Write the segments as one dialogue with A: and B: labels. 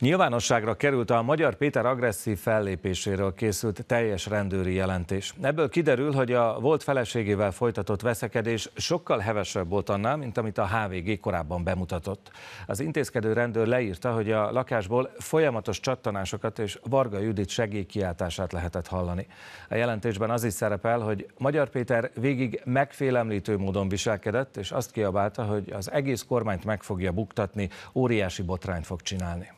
A: Nyilvánosságra került a Magyar Péter agresszív fellépéséről készült teljes rendőri jelentés. Ebből kiderül, hogy a volt feleségével folytatott veszekedés sokkal hevesebb volt annál, mint amit a HVG korábban bemutatott. Az intézkedő rendőr leírta, hogy a lakásból folyamatos csattanásokat és Varga Judit segélykiáltását lehetett hallani. A jelentésben az is szerepel, hogy Magyar Péter végig megfélemlítő módon viselkedett, és azt kiabálta, hogy az egész kormányt meg fogja buktatni, óriási botrányt fog csinálni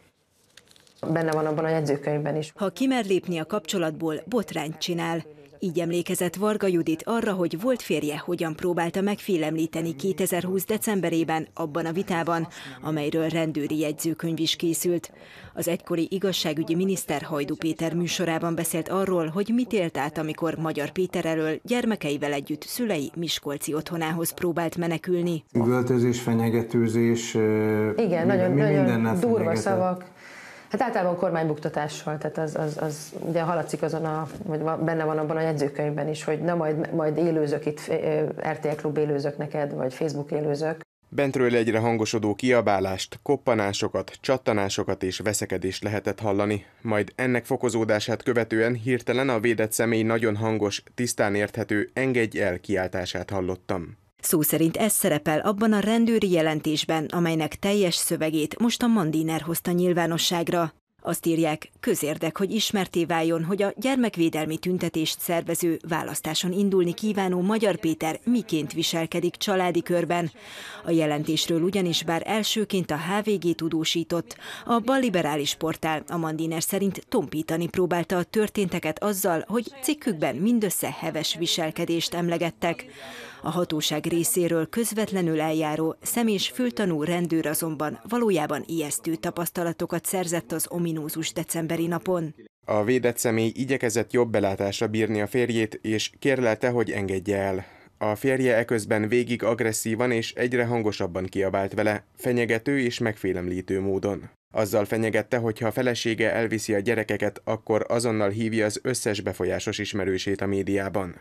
B: benne van abban a jegyzőkönyvben is. Ha kimer lépni a kapcsolatból, botrányt csinál. Így emlékezett Varga Judit arra, hogy volt férje hogyan próbálta megfélemlíteni 2020. decemberében abban a vitában, amelyről rendőri jegyzőkönyv is készült. Az egykori igazságügyi miniszter Hajdu Péter műsorában beszélt arról, hogy mit élt át, amikor Magyar Péter elől gyermekeivel együtt szülei Miskolci otthonához próbált menekülni.
C: Üvöltözés, fenyegetőzés, Igen, mi, nagyon, mi nagyon durva szavak
B: Hát általában kormánybuktatással, tehát az, az, az ugye haladszik azon a,
C: vagy benne van abban a jegyzőkönyvben is, hogy na majd, majd élőzök itt, RTL Klub élőzök neked, vagy Facebook élőzök. Bentről egyre hangosodó kiabálást, koppanásokat, csattanásokat és veszekedést lehetett hallani, majd ennek fokozódását követően hirtelen a védett személy nagyon hangos, tisztán érthető engedj el kiáltását hallottam.
B: Szó szerint ez szerepel abban a rendőri jelentésben, amelynek teljes szövegét most a Mandiner hozta nyilvánosságra. Azt írják, közérdek, hogy ismerté váljon, hogy a gyermekvédelmi tüntetést szervező választáson indulni kívánó Magyar Péter miként viselkedik családi körben. A jelentésről ugyanis bár elsőként a HVG tudósított, a balliberális portál a Mandiner szerint tompítani próbálta a történteket azzal, hogy cikkükben mindössze heves viselkedést emlegettek. A hatóság részéről közvetlenül eljáró személyes fültanú rendőr azonban valójában ijesztő tapasztalatokat szerzett az ominó ominózus decemberi napon.
C: A védett személy igyekezett jobb belátásra bírni a férjét, és kérlelte, hogy engedje el. A férje eközben végig agresszívan és egyre hangosabban kiabált vele, fenyegető és megfélemlítő módon. Azzal fenyegette, hogy ha a felesége elviszi a gyerekeket, akkor azonnal hívja az összes befolyásos ismerősét a médiában.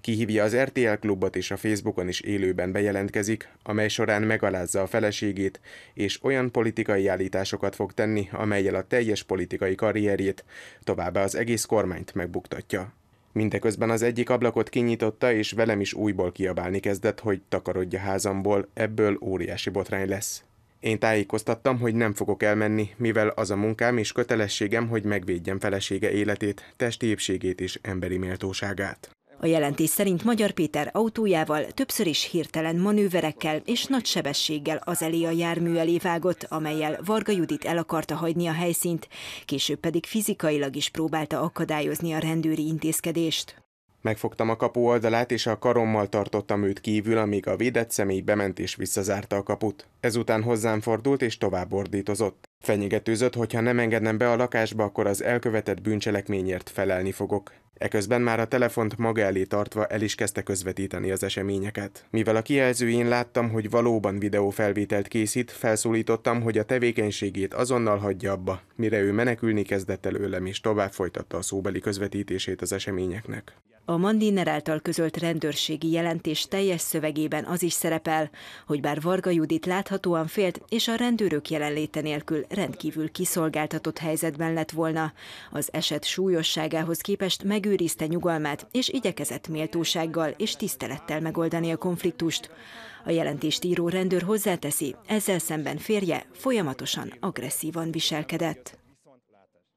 C: Kihívja az RTL klubot és a Facebookon is élőben bejelentkezik, amely során megalázza a feleségét, és olyan politikai állításokat fog tenni, amelyel a teljes politikai karrierjét, továbbá az egész kormányt megbuktatja. Mindeközben az egyik ablakot kinyitotta, és velem is újból kiabálni kezdett, hogy takarodja házamból, ebből óriási botrány lesz. Én tájékoztattam, hogy nem fogok elmenni, mivel az a munkám és kötelességem, hogy megvédjem felesége életét, testi épségét és emberi méltóságát.
B: A jelentés szerint Magyar Péter autójával többször is hirtelen manőverekkel és nagy sebességgel az elé a jármű elé vágott, amelyel Varga Judit el akarta hagyni a helyszínt, később pedig fizikailag is próbálta akadályozni a rendőri intézkedést.
C: Megfogtam a kapu oldalát, és a karommal tartottam őt kívül, amíg a védett személy bement és visszazárta a kaput. Ezután hozzám fordult és tovább ordítozott. Fenyegetőzött, hogy ha nem engednem be a lakásba, akkor az elkövetett bűncselekményért felelni fogok. Eközben már a telefont maga elé tartva el is kezdte közvetíteni az eseményeket. Mivel a kijelzőjén láttam, hogy valóban videófelvételt készít, felszólítottam, hogy a tevékenységét azonnal hagyja abba, mire ő menekülni kezdett előlem és tovább folytatta a szóbeli közvetítését az eseményeknek.
B: A Mandiner által közölt rendőrségi jelentés teljes szövegében az is szerepel, hogy bár Varga Judit láthatóan félt, és a rendőrök jelenléte nélkül rendkívül kiszolgáltatott helyzetben lett volna, az eset súlyosságához képest megőrizte nyugalmát, és igyekezett méltósággal és tisztelettel megoldani a konfliktust. A jelentést író rendőr hozzáteszi, ezzel szemben férje folyamatosan agresszívan viselkedett.